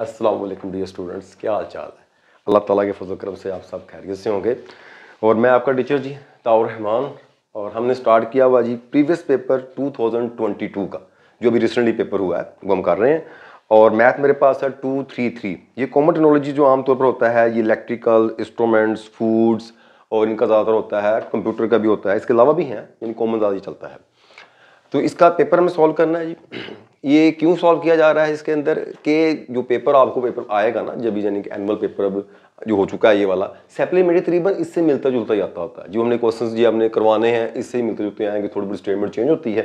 अस्सलाम वालेकुम dear students क्या हाल चाल है अल्लाह ताला के फजल करम से आप सब खैरियत से होंगे और मैं आपका टीचर जी ताउर रहमान और हमने स्टार्ट किया हुआ जी प्रीवियस पेपर 2022 का जो अभी रिसेंटली पेपर हुआ है वो हम कर रहे हैं और मैथ मेरे पास है टू थ्री थ्री ये कॉमन टेक्नोलॉजी जो आमतौर पर होता है ये इलेक्ट्रिकल इंस्ट्रूमेंट्स फूड्स और इनका ज़्यादातर होता है कंप्यूटर का भी होता है इसके अलावा भी हैं यानी कॉमन ज़्यादा चलता है तो इसका पेपर हमें सॉल्व करना है जी ये क्यों सॉल्व किया जा रहा है इसके अंदर के जो पेपर आपको पेपर आएगा ना जब यानी कि एनुअल पेपर अब जो हो चुका है ये वाला सेप्लीमेंट्री तरीबन इससे मिलता जुलता जाता होता है जो हमने क्वेश्चन जो हमने करवाने हैं इससे ही मिलते जुलते आएंगे थोड़ी बहुत स्टेटमेंट चेंज होती है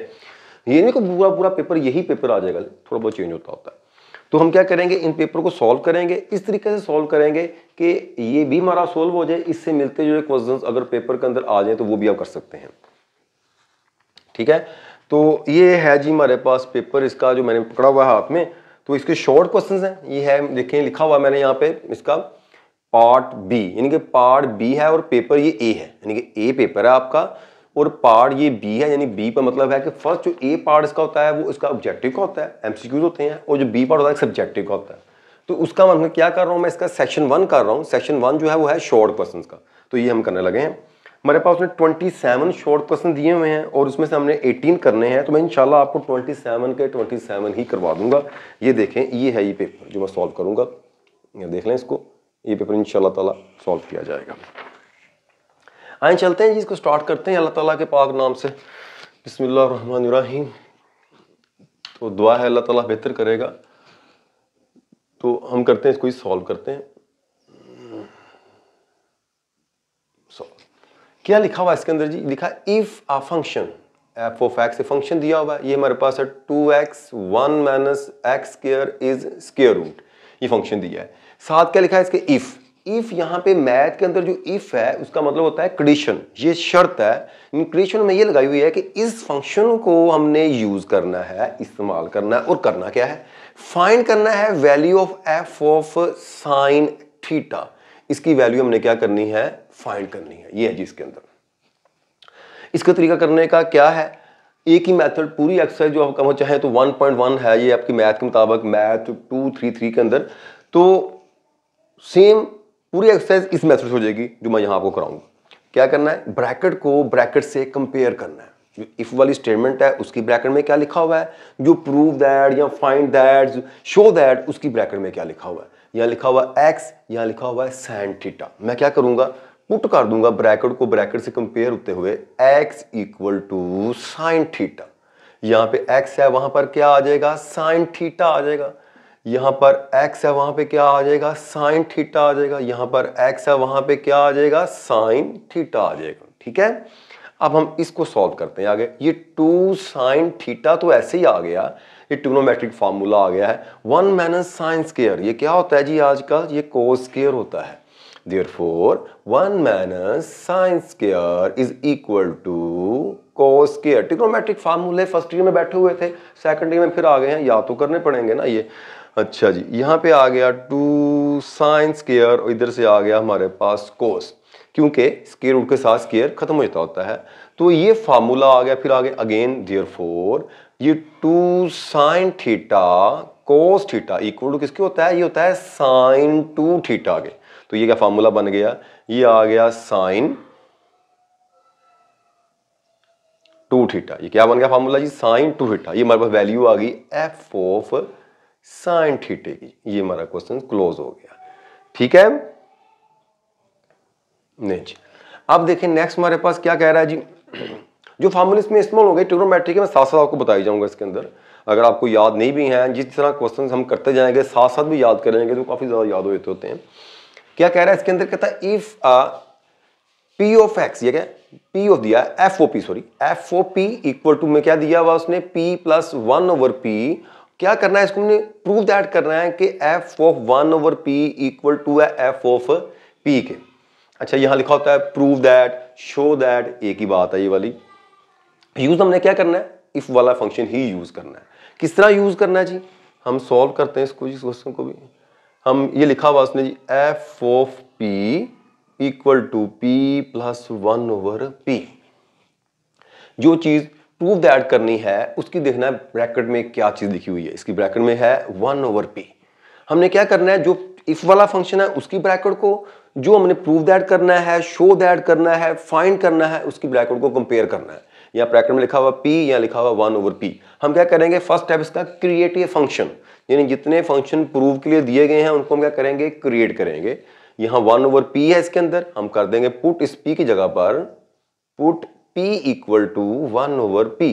ये नहीं कि पूरा पूरा पेपर यही पेपर आ जाएगा थोड़ा बहुत चेंज होता होता है तो हम क्या करेंगे इन पेपर को सॉल्व करेंगे इस तरीके से सॉल्व करेंगे कि ये भी हमारा सोल्व हो जाए इससे मिलते जुले क्वेश्चन अगर पेपर के अंदर आ जाए तो वो भी आप कर सकते हैं ठीक है तो ये है जी हमारे पास पेपर इसका जो मैंने पकड़ा हुआ है हाथ में तो इसके शॉर्ट क्वेश्चन हैं ये है देखें लिखा हुआ मैंने यहाँ पे इसका पार्ट बी यानी कि पार्ट बी है और पेपर ये ए है यानी कि ए पेपर है आपका और पार्ट ये बी है यानी बी का मतलब है कि फर्स्ट जो ए पार्ट इसका होता है वो इसका ऑब्जेक्टिव का होता है एमसीक्यूज होते हैं और जो बी पार्ट होता है सब्जेक्टिव का होता है तो उसका मैं मतलब क्या कर रहा हूँ मैं इसका सेक्शन वन कर रहा हूँ सेक्शन वन जो है वो है शॉर्ट क्वेश्चन का तो ये हम करने लगे हैं हमारे पास उसने 27 शॉर्ट क्वेश्चन दिए हुए हैं और उसमें से हमने 18 करने हैं तो मैं इंशाल्लाह आपको 27 के 27 ही करवा दूंगा ये देखें ये है ये पेपर जो मैं सॉल्व करूंगा ये देख लें इसको ये पेपर इंशाल्लाह ताला सॉल्व किया जाएगा आए चलते हैं जी इसको स्टार्ट करते हैं अल्लाह ताला के पाक नाम से बिसमीम तो दुआ है अल्लाह तला बेहतर करेगा तो हम करते हैं इसको ही सॉल्व करते हैं क्या लिखा हुआ इसके अंदर जी लिखा if a function F of X function दिया हुआ है ये हमारे पास है two X one minus X square is square root ये फंक्शन दिया है साथ क्या लिखा है इसके इफ इफ यहाँ पे मैथ के अंदर जो इफ है उसका मतलब होता है क्रिएशन ये शर्त है क्रिएशन में ये लगाई हुई है कि इस फंक्शन को हमने यूज करना है इस्तेमाल करना है और करना क्या है फाइंड करना है value of F of sine theta इसकी वैल्यू हमने क्या करनी है फाइंड करनी है ये है जी इसके अंदर इसका तरीका करने का क्या है एक ही मेथड पूरी एक्सरसाइज जो आप कम चाहे तो 1.1 है ये आपकी मैथ के मुताबिक मैथ टू थ्री थ्री के अंदर तो सेम पूरी एक्सरसाइज इस मेथड से हो जाएगी जो मैं यहां आपको कराऊंगा क्या करना है ब्रैकेट को ब्रैकेट से कंपेयर करना है जो इफ वाली स्टेटमेंट है उसकी ब्रैकेट में क्या लिखा हुआ है जो प्रूव दैट या फाइंड दैट शो दैट उसकी ब्रैकेट में क्या लिखा हुआ है यहाँ लिखा हुआ एक्स यहाँ लिखा हुआ है साइन थीटा मैं क्या करूंगा पुट कर दूंगा ब्रैकेट को ब्रैकेट से कंपेयर होते हुए x equal to sine theta यहाँ पे एक्स है वहां पर क्या आ जाएगा साइन थीटा आ जाएगा यहाँ पर एक्स है वहां पे क्या आ जाएगा साइन थीटा आ जाएगा यहाँ पर एक्स है वहां पे क्या आ जाएगा साइन थीटा आ जाएगा ठीक है अब हम इसको सॉल्व करते हैं आगे ये टू साइन थीटा तो ऐसे ही आ गया ये ट्यूनोमेट्रिक फार्मूला आ गया है वन माइनस साइन स्केयर ये क्या होता है जी आजकल ये को स्केयर होता है for one minus sine square is equal to cos square trigonometric फार्मूले फर्स्ट ईयर में बैठे हुए थे सेकंड ईयर में फिर आ गए हैं या तो करने पड़ेंगे ना ये अच्छा जी यहाँ पे आ गया टू साइन स्केयर और इधर से आ गया हमारे पास कोस क्योंकि स्केयर उड़ के साथ स्केयर खत्म हो जाता होता है तो ये फार्मूला आ गया फिर आ गया अगेन देयर फोर ये two sine theta cos theta equal to किसके होता है ये होता है साइन टू थीटा के तो ये क्या फार्मूला बन गया ये आ गया साइन टू थीटा ये क्या बन गया फार्मूला जी साइन टू थीटा ये हमारे पास वैल्यू आ गई एफ ऑफ साइन थीटे की ये हमारा क्वेश्चन क्लोज हो गया ठीक है नहीं जी अब देखें नेक्स्ट हमारे पास क्या कह रहा है जी जो फार्मूले इसमें इस्तेमाल होंगे ट्रिग्नोमेट्री के मैं साथ साथ आपको बताई जाऊंगा इसके अंदर अगर आपको याद नहीं भी हैं जिस तरह क्वेश्चन हम करते जाएंगे साथ साथ भी याद करेंगे तो काफ़ी ज़्यादा याद होते होते हैं क्या कह रहा है इसके अंदर कहता है इफ पी ऑफ एक्स ये क्या पी ऑफ दिया f of p sorry f of p equal to में क्या दिया हुआ उसने p plus one over p क्या करना है इसको हमने प्रूव दैट करना है कि f of one over p equal to है एफ ऑफ पी के अच्छा यहां लिखा होता है प्रूव दैट शो दैट एक ही बात है ये वाली यूज़ हमने क्या करना है इफ़ वाला फंक्शन ही यूज़ करना है किस तरह यूज़ करना है जी हम सॉल्व करते हैं इसको इस क्वेश्चन को भी हम ये लिखा हुआ उसने जी f of p equal to p plus one over p जो चीज़ प्रूफ एड करनी है उसकी देखना है ब्रैकेट में क्या चीज़ लिखी हुई है इसकी ब्रैकेट में है वन ओवर पी हमने क्या करना है जो इफ वाला फंक्शन है उसकी ब्रैकेट को जो हमने प्रूफ दैड करना है शो दैड करना है फाइंड करना है उसकी ब्रैकेट को कंपेयर करना है या प्रैकेट में लिखा हुआ पी या लिखा हुआ वन ओवर पी हम क्या करेंगे फर्स्ट स्टेप इसका क्रिएट ए फंक्शन यानी जितने फंक्शन प्रूव के लिए दिए गए हैं उनको हम क्या करेंगे क्रिएट करेंगे यहाँ वन ओवर पी है इसके अंदर हम कर देंगे पुट इस पी की जगह पर put p equal to one over p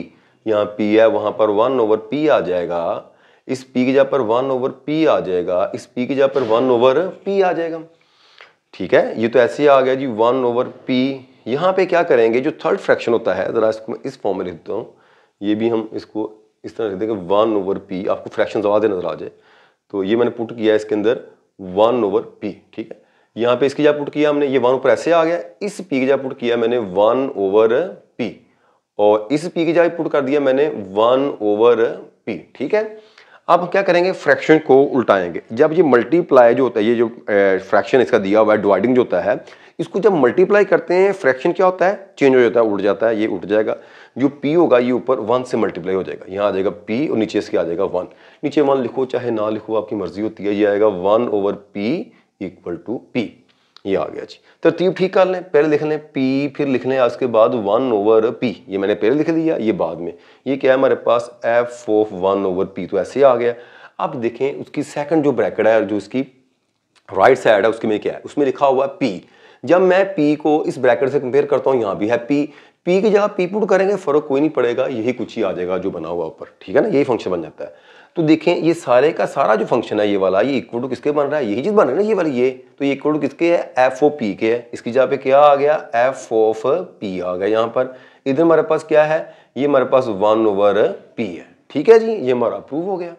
यहाँ पी है वहां पर वन ओवर पी आ जाएगा इस पी की जगह पर वन ओवर पी आ जाएगा इस पी की जगह पर वन ओवर पी आ जाएगा ठीक है ये तो ऐसे ही आ गया जी वन ओवर पी यहाँ पे क्या करेंगे जो थर्ड फ्रैक्शन होता है ज़रा इसको मैं इस फॉर्म में लिखता हूँ ये भी हम इसको इस तरह लिख देंगे वन ओवर पी आपको फ्रैक्शन दे नज़र आ जाए तो ये मैंने पुट किया है इसके अंदर वन ओवर पी ठीक है यहाँ पे इसकी जगह पुट किया हमने ये वन ऊपर ऐसे आ गया इस पी की जगह पुट किया मैंने वन ओवर पी और इस पी की जगह पुट कर दिया मैंने वन ओवर पी ठीक है अब क्या करेंगे फ्रैक्शन को उल्टाएंगे जब ये मल्टीप्लाई जो होता है ये जो फ्रैक्शन इसका दिया हुआ है डिवाइडिंग जो होता है इसको जब मल्टीप्लाई करते हैं फ्रैक्शन क्या होता है चेंज हो जाता है उठ जाता है ये उठ जाएगा जो पी होगा ये ऊपर वन से मल्टीप्लाई हो जाएगा यहाँ आ जाएगा पी और नीचे इसके आ जाएगा वन नीचे वन लिखो चाहे ना लिखो आपकी मर्जी होती है ये आएगा one over p equal to p ये आ गया जी तरतीब ठीक कर लें पहले लिख लें पी फिर लिख लें उसके बाद वन ओवर पी ये मैंने पहले लिख लिया ये बाद में ये क्या है हमारे पास f of one over p तो ऐसे आ गया अब देखें उसकी सेकंड जो ब्रैकेट है जो उसकी राइट right साइड है उसके में क्या है उसमें लिखा हुआ है पी जब मैं पी को इस ब्रैकेट से कंपेयर करता हूँ यहाँ भी है पी पी की जगह पी पुट करेंगे फर्क कोई नहीं पड़ेगा यही कुछ ही आ जाएगा जो बना हुआ ऊपर ठीक है ना यही फंक्शन बन जाता है तो देखें ये सारे का सारा जो फंक्शन है ये वाला ये इक्वल टू किसके बन रहा है यही चीज़ बन रही है ना ये वाली ये तो ये इक्वल टू किसके है एफ ओ पी के है इसकी जगह पे क्या आ गया एफ ऑफ पी आ गया यहाँ पर इधर हमारे पास क्या है ये हमारे पास वन ओवर पी है ठीक है जी ये हमारा अप्रूव हो गया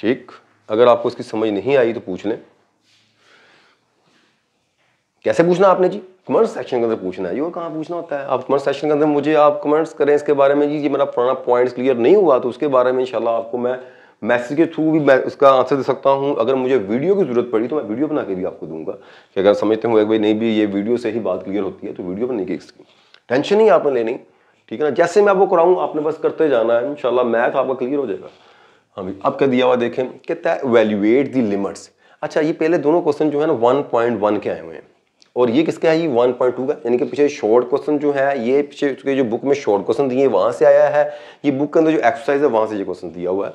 ठीक अगर आपको इसकी समझ नहीं आई तो पूछ लें कैसे पूछना आपने जी कमर्स सेक्शन के अंदर पूछना है ये और कहाँ पूछना होता है आप कमेंट सेक्शन के अंदर मुझे आप कमेंट्स करें इसके बारे में जी ये मेरा पुराना पॉइंट्स क्लियर नहीं हुआ तो उसके बारे में इंशाल्लाह आपको मैं मैसेज के थ्रू भी मैं उसका आंसर दे सकता हूँ अगर मुझे वीडियो की जरूरत पड़ी तो मैं वीडियो बना के भी आपको दूंगा कि अगर समझते हुए भाई नहीं भी ये वीडियो से ही बात क्लियर होती है तो वीडियो बनने की इसकी टेंशन ही आपने लेनी ठीक है ना जैसे मैं आपको कराऊँ आपने बस करते जाना है इन मैथ आपका क्लियर हो जाएगा हाँ अब क्या दिया हुआ देखें कहता है वैल्यूएट दी लिमिट्स अच्छा ये पहले दोनों क्वेश्चन जो है ना वन पॉइंट वन के आए हुए हैं और ये किसके है ये वन पॉइंट टू का यानी कि पीछे शॉर्ट क्वेश्चन जो है ये पीछे उसके जो बुक में शॉर्ट क्वेश्चन दिए वहाँ से आया है ये बुक के अंदर जो एक्सरसाइज है वहाँ से ये क्वेश्चन दिया हुआ है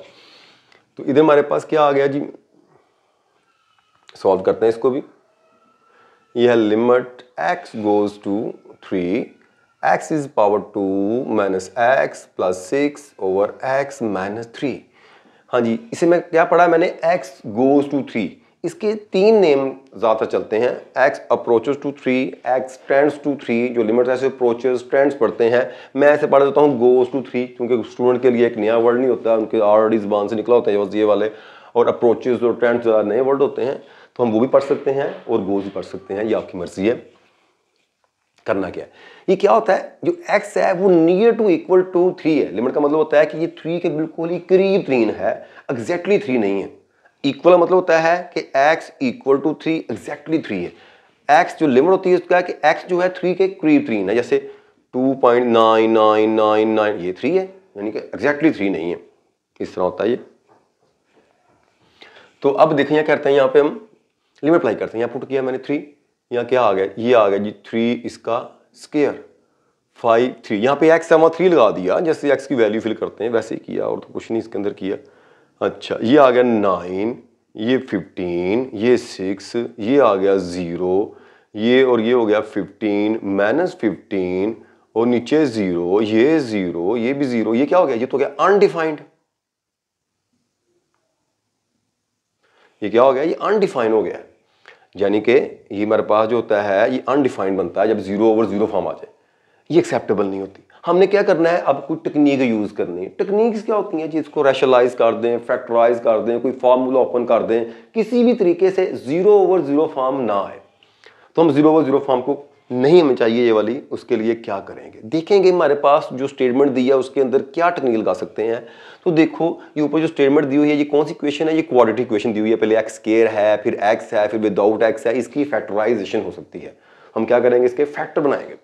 तो इधर हमारे पास क्या आ गया जी सॉल्व करते हैं इसको भी यह है limit x goes to three x is power two minus x plus six over x minus three हाँ जी इसे मैं क्या पढ़ा मैंने एक्स गोज टू थ्री इसके तीन नेम ज़्यादातर चलते हैं x approaches to three x trends to three जो लिमिट ऐसे अप्रोचेस ट्रेंड्स पढ़ते हैं मैं ऐसे पढ़ देता हूँ गोज टू थ्री क्योंकि स्टूडेंट के लिए एक नया वर्ड नहीं होता उनके ऑलरेडी जबान से निकला होता है ये वाले और अप्रोचेज़ और ट्रेंड्स नए वर्ड होते हैं तो हम वो भी पढ़ सकते हैं और गोज भी पढ़ सकते हैं ये आपकी मर्ज़ी है करना क्या है ये क्या होता है जो x है वो near to equal to three है लिमिट का मतलब होता है कि ये थ्री के बिल्कुल ही करीब थ्री है एग्जैक्टली थ्री नहीं है इक्वल मतलब होता है कि x equal to three exactly three है x जो लिमिट होती है उसका कि x जो है थ्री के करीब थ्री है जैसे two point nine nine nine nine ये थ्री है यानी कि एग्जैक्टली थ्री नहीं है इस तरह होता है ये तो अब देखिए करते हैं यहाँ पे हम लिमिट अप्लाई करते हैं यहाँ पुट किया मैंने थ्री यहाँ क्या आ गया ये आ गया जी थ्री इसका स्केयर फाइव थ्री यहाँ पे एक्स एमा थ्री लगा दिया जैसे एक्स की वैल्यू फिल करते हैं वैसे ही किया और तो कुछ नहीं इसके अंदर किया अच्छा ये आ गया नाइन ये फिफ्टीन ये सिक्स ये आ गया ज़ीरो ये और ये हो गया फिफ्टीन माइनस फिफ्टीन और नीचे ज़ीरो ये ज़ीरो ये भी ज़ीरो ये क्या हो गया ये तो हो गया अनडिफाइंड ये क्या हो गया ये अनडिफाइन हो गया यानी कि ये मेरे पास जो होता है ये अनडिफाइंड बनता है जब जीरो ओवर जीरो फॉर्म आ जाए ये एक्सेप्टेबल नहीं होती हमने क्या करना है अब कोई टेक्निक यूज़ करनी है टेक्निक्स क्या होती हैं जिसको रैशलाइज कर दें फैक्टराइज कर दें कोई फार्मूला ओपन कर दें किसी भी तरीके से जीरो ओवर जीरो फॉर्म ना आए तो हम जीरो ओवर जीरो फॉर्म को नहीं हमें चाहिए ये वाली उसके लिए क्या करेंगे देखेंगे हमारे पास जो स्टेटमेंट दी है उसके अंदर क्या टेक्निक लगा सकते हैं तो देखो ये ऊपर जो स्टेटमेंट दी हुई है ये कौन सी क्वेश्चन है ये क्वालिटी इक्वेशन दी हुई है पहले एक्स केयर है फिर एक्स है फिर विदाउट एक्स है इसकी फैक्टराइजेशन हो सकती है हम क्या करेंगे इसके फैक्टर बनाएंगे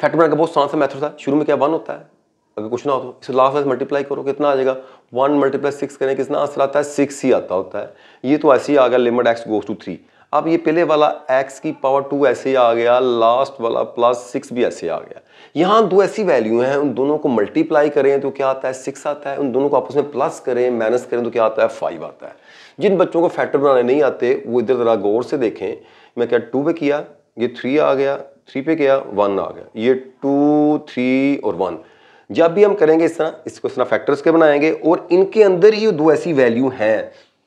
फैक्टर बनाने का बहुत सांस सा मैथड था शुरू में क्या वन होता है अगर कुछ ना हो तो इसे लास्ट में मल्टीप्लाई करो कितना आ जाएगा वन मल्टीप्लाई सिक्स करें कितना आंसर आता है सिक्स ही आता होता है ये तो ऐसे ही आ गया limit x goes to three अब ये पहले वाला x की पावर टू ऐसे आ गया लास्ट वाला प्लस सिक्स भी ऐसे आ गया यहाँ दो ऐसी वैल्यू हैं उन दोनों को मल्टीप्लाई करें तो क्या आता है सिक्स आता है उन दोनों को आपस में प्लस करें माइनस करें तो क्या आता है फाइव आता है जिन बच्चों को फैक्टर बनाने नहीं आते वो इधर ज़रा गौर से देखें मैं क्या टू पे किया ये थ्री आ गया थ्री पे गया वन आ गया ये टू थ्री और वन जब भी हम करेंगे इस तरह इसको इस तरह फैक्टर्स के बनाएंगे और इनके अंदर ही दो ऐसी वैल्यू हैं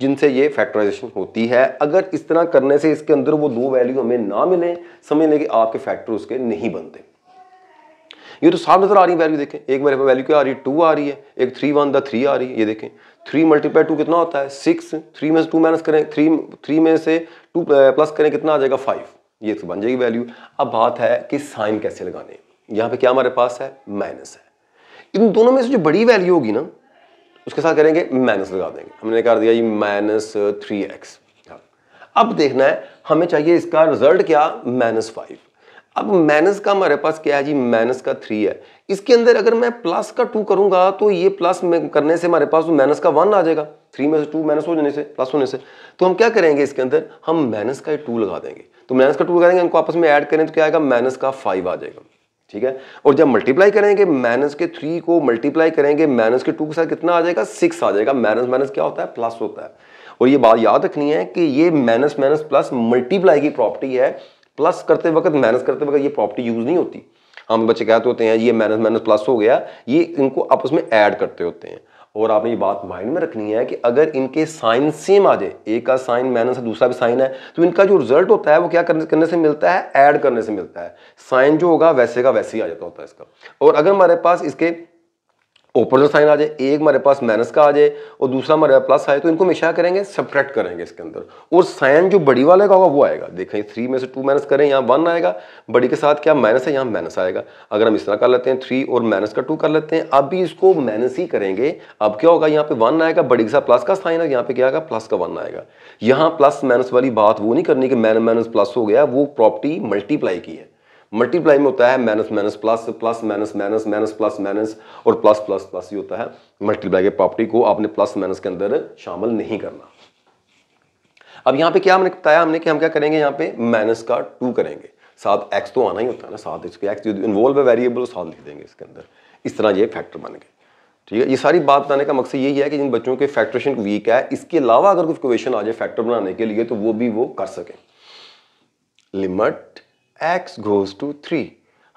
जिनसे ये फैक्टराइजेशन होती है अगर इस तरह करने से इसके अंदर वो दो वैल्यू हमें ना मिले समझ लें कि आपके फैक्टर उसके नहीं बनते ये तो साफ नजर आ रही है वैल्यू देखें एक मेरे वैल्यू क्या आ रही है टू आ रही है एक थ्री वन द थ्री आ रही है ये देखें थ्री मल्टीप्लाई टू कितना होता है सिक्स थ्री में से टू माइनस करें थ्री थ्री में से टू प्लस करें कितना आ जाएगा फाइव ये तो बन जाएगी वैल्यू अब बात है कि साइन कैसे लगाने यहाँ पे क्या हमारे पास है माइनस है इन दोनों में से जो बड़ी वैल्यू होगी ना उसके साथ करेंगे माइनस लगा देंगे हमने कर दिया जी माइनस थ्री एक्स अब देखना है हमें चाहिए इसका रिजल्ट क्या माइनस फाइव अब माइनस का हमारे पास क्या है जी माइनस का थ्री है इसके अंदर अगर मैं प्लस का टू करूंगा तो ये प्लस करने से हमारे पास माइनस का वन आ जाएगा थ्री में से टू माइनस हो जाने से प्लस होने से तो हम क्या करेंगे इसके अंदर हम माइनस का टू लगा देंगे तो माइनस का टू लगा देंगे इनको आपस में ऐड करें तो क्या आएगा माइनस का फाइव आ जाएगा ठीक है और जब मल्टीप्लाई करेंगे माइनस के थ्री को मल्टीप्लाई करेंगे माइनस के टू के साथ कितना आ जाएगा सिक्स आ जाएगा माइनस माइनस क्या होता है प्लस होता है और ये बात याद रखनी है कि ये माइनस माइनस प्लस मल्टीप्लाई की प्रॉपर्टी है प्लस करते वक्त माइनस करते वक्त ये प्रॉपर्टी यूज नहीं होती हम बच्चे कहते होते हैं ये माइनस माइनस प्लस हो गया ये इनको आपस में ऐड करते होते हैं और आपने ये बात माइंड में रखनी है कि अगर इनके साइन सेम आ जाए एक का साइन माइनस है दूसरा भी साइन है तो इनका जो रिजल्ट होता है वो क्या करने करने से मिलता है ऐड करने से मिलता है साइन जो होगा वैसे का वैसे ही आ जाता होता है इसका और अगर हमारे पास इसके ऊपर जो साइन आ जाए एक हमारे पास माइनस का आ जाए और दूसरा हमारे प्लस आए तो इनको हमेशा करेंगे सब्ट्रैक्ट करेंगे इसके अंदर और साइन जो बड़ी वाले का होगा वो आएगा देखें थ्री में से टू माइनस करें यहाँ वन आएगा बड़ी के साथ क्या माइनस है यहाँ माइनस आएगा अगर हम इस तरह कर लेते हैं थ्री और माइनस का टू कर लेते हैं अब भी इसको माइनस ही करेंगे अब क्या होगा यहाँ पे वन आएगा बड़ी के साथ प्लस का साइन है यहाँ पे क्या आएगा प्लस का वन आएगा यहाँ प्लस माइनस वाली बात वो नहीं करनी कि माइनस माइनस प्लस हो गया वो प्रॉपर्टी मल्टीप्लाई की है मल्टीप्लाई में होता है minus minus plus plus minus minus minus plus minus और प्लस प्लस प्लस ही होता है मल्टीप्लाई के प्रॉपर्टी को आपने प्लस माइनस के अंदर शामिल नहीं करना अब यहां पे क्या हमने बताया हमने कि हम क्या करेंगे यहां पे माइनस का टू करेंगे साथ एक्स तो आना ही होता है ना साथ इसके एक्स इन्वॉल्व है वेरिएबल साथ लिख देंगे इसके अंदर इस तरह ये फैक्टर बन गए ठीक है ये सारी बात बताने का मकसद यही है कि जिन बच्चों के फैक्ट्रेशन वीक है इसके अलावा अगर कुछ क्वेश्चन आ जाए फैक्टर बनाने के लिए तो वो भी वो कर सकें limit x goes to three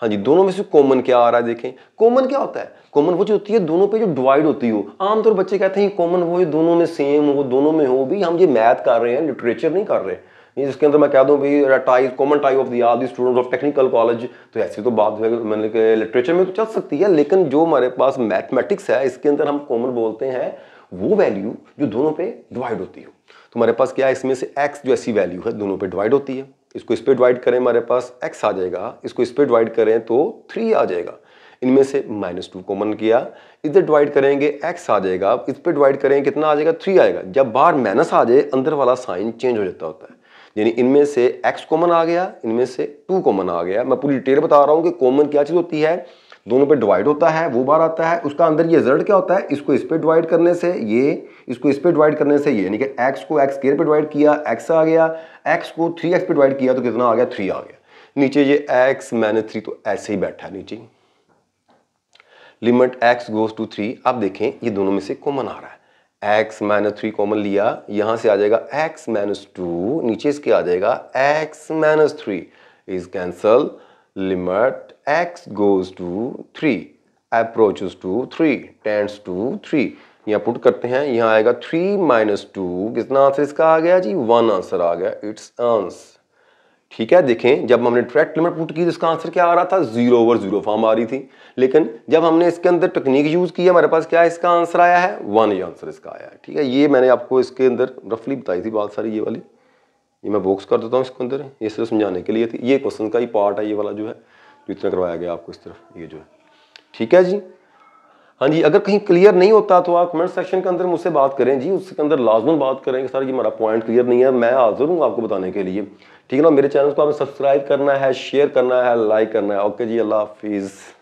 हाँ जी दोनों में से कॉमन क्या आ रहा है देखें कॉमन क्या होता है कॉमन वो जो होती है दोनों पे जो डिवाइड होती हो आमतौर बच्चे कहते हैं कॉमन वो ये दोनों में सेम हो दोनों में हो भी हम ये मैथ कर रहे हैं लिटरेचर नहीं कर रहे ये जिसके अंदर मैं कह दूं भाई type common type of the student of technical college तो ऐसी तो बात है मैंने लिटरेचर में तो चल सकती है लेकिन जो हमारे पास मैथमेटिक्स है इसके अंदर हम कॉमन बोलते हैं वो वैल्यू जो दोनों पे डिवाइड होती हो तो हमारे पास क्या है इसमें से एक्स जो ऐसी वैल्यू है दोनों पे डिवाइड होती है इसको इस पर डिवाइड करें हमारे पास एक्स आ जाएगा इसको इस पर डिवाइड करें तो थ्री आ जाएगा इनमें से माइनस टू कॉमन किया इधर डिवाइड करेंगे एक्स आ जाएगा इस पर डिवाइड करेंगे कितना आ जाएगा थ्री आएगा जब बाहर माइनस आ जाए अंदर वाला साइन चेंज हो जाता होता है यानी इनमें से एक्स कॉमन आ गया इनमें से टू कॉमन आ गया मैं पूरी डिटेल बता रहा हूँ कि कॉमन क्या चीज़ होती है दोनों पे डिवाइड होता है वो बार आता है उसका अंदर ये रिजल्ट क्या होता है इसको इस पर डिवाइड करने से ये इसको इस पर डिवाइड करने से ये यानी कि एक्स को एक्स केयर पर डिवाइड किया एक्स आ गया एक्स को थ्री एक्स पे डिवाइड किया तो कितना आ गया थ्री आ गया नीचे ये एक्स माइनस थ्री तो ऐसे ही बैठा है नीचे limit x goes to three आप देखें ये दोनों में से कॉमन आ रहा है एक्स माइनस थ्री कॉमन लिया यहां से आ जाएगा एक्स माइनस टू नीचे इसके आ जाएगा x minus three is cancel limit x goes to 3 approaches to 3 tends to 3 यहाँ पुट करते हैं यहाँ आएगा थ्री माइनस टू कितना आंसर इसका आ गया जी वन आंसर आ गया इट्स आंसर ठीक है देखें जब हमने ट्रैक्ट लिमिट पुट की तो इसका आंसर क्या आ रहा था जीरो ओवर जीरो फॉर्म आ रही थी लेकिन जब हमने इसके अंदर टेक्निक यूज़ की हमारे पास क्या इसका आंसर आया है वन ये आंसर इसका आया है ठीक है ये मैंने आपको इसके अंदर रफली बताई थी बहुत सारी ये वाली ये मैं बॉक्स कर देता हूँ इसके अंदर ये सिर्फ समझाने के लिए थी ये क्वेश्चन का ही पार्ट है ये वाला जो है जो इतना करवाया गया आपको इस तरफ ये जो है ठीक है जी हाँ जी अगर कहीं क्लियर नहीं होता तो आप कमेंट सेक्शन के अंदर मुझसे बात करें जी उसके अंदर लाजमन बात करें कि सर ये हमारा पॉइंट क्लियर नहीं है मैं हाजिर हूँ आपको बताने के लिए ठीक है ना मेरे चैनल को आपने सब्सक्राइब करना है शेयर करना है लाइक करना है ओके जी अल्लाह हाफिज़